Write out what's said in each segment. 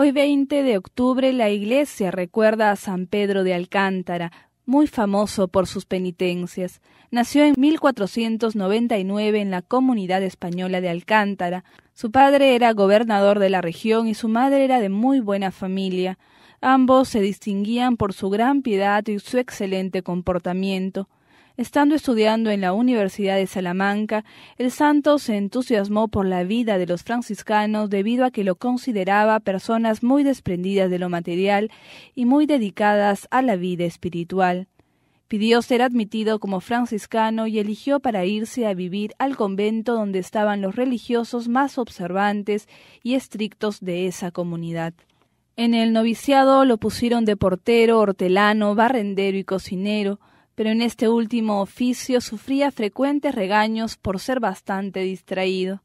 Hoy 20 de octubre la iglesia recuerda a San Pedro de Alcántara, muy famoso por sus penitencias. Nació en 1499 en la comunidad española de Alcántara. Su padre era gobernador de la región y su madre era de muy buena familia. Ambos se distinguían por su gran piedad y su excelente comportamiento. Estando estudiando en la Universidad de Salamanca, el santo se entusiasmó por la vida de los franciscanos debido a que lo consideraba personas muy desprendidas de lo material y muy dedicadas a la vida espiritual. Pidió ser admitido como franciscano y eligió para irse a vivir al convento donde estaban los religiosos más observantes y estrictos de esa comunidad. En el noviciado lo pusieron de portero, hortelano, barrendero y cocinero, pero en este último oficio sufría frecuentes regaños por ser bastante distraído.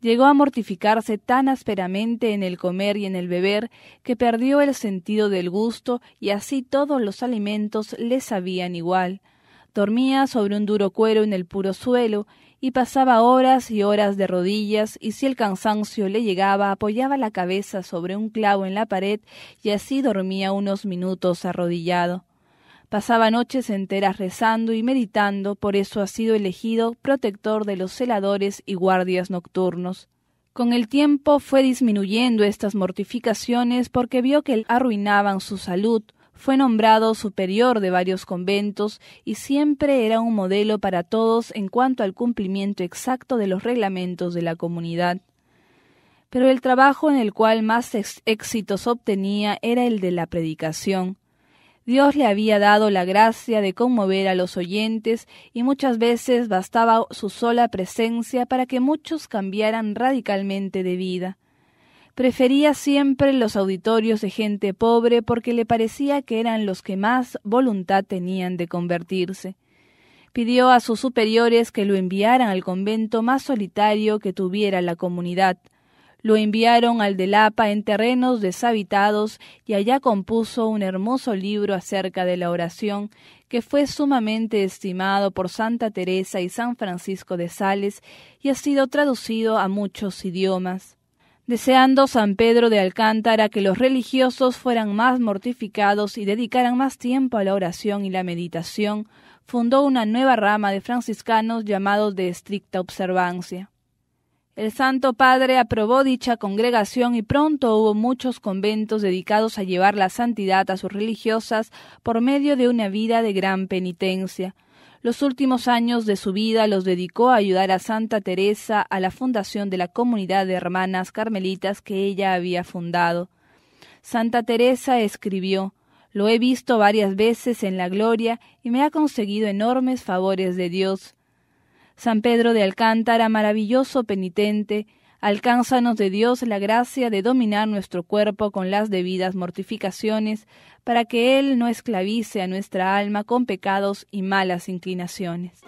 Llegó a mortificarse tan ásperamente en el comer y en el beber que perdió el sentido del gusto y así todos los alimentos le sabían igual. Dormía sobre un duro cuero en el puro suelo y pasaba horas y horas de rodillas y si el cansancio le llegaba apoyaba la cabeza sobre un clavo en la pared y así dormía unos minutos arrodillado. Pasaba noches enteras rezando y meditando, por eso ha sido elegido protector de los celadores y guardias nocturnos. Con el tiempo fue disminuyendo estas mortificaciones porque vio que arruinaban su salud, fue nombrado superior de varios conventos y siempre era un modelo para todos en cuanto al cumplimiento exacto de los reglamentos de la comunidad. Pero el trabajo en el cual más éxitos obtenía era el de la predicación. Dios le había dado la gracia de conmover a los oyentes y muchas veces bastaba su sola presencia para que muchos cambiaran radicalmente de vida. Prefería siempre los auditorios de gente pobre porque le parecía que eran los que más voluntad tenían de convertirse pidió a sus superiores que lo enviaran al convento más solitario que tuviera la comunidad, lo enviaron al de Lapa en terrenos deshabitados y allá compuso un hermoso libro acerca de la oración que fue sumamente estimado por Santa Teresa y San Francisco de Sales y ha sido traducido a muchos idiomas. Deseando San Pedro de Alcántara que los religiosos fueran más mortificados y dedicaran más tiempo a la oración y la meditación, fundó una nueva rama de franciscanos llamados de estricta observancia. El Santo Padre aprobó dicha congregación y pronto hubo muchos conventos dedicados a llevar la santidad a sus religiosas por medio de una vida de gran penitencia. Los últimos años de su vida los dedicó a ayudar a Santa Teresa a la fundación de la comunidad de hermanas carmelitas que ella había fundado. Santa Teresa escribió Lo he visto varias veces en la gloria y me ha conseguido enormes favores de Dios. San Pedro de Alcántara, maravilloso penitente, alcánzanos de Dios la gracia de dominar nuestro cuerpo con las debidas mortificaciones, para que Él no esclavice a nuestra alma con pecados y malas inclinaciones.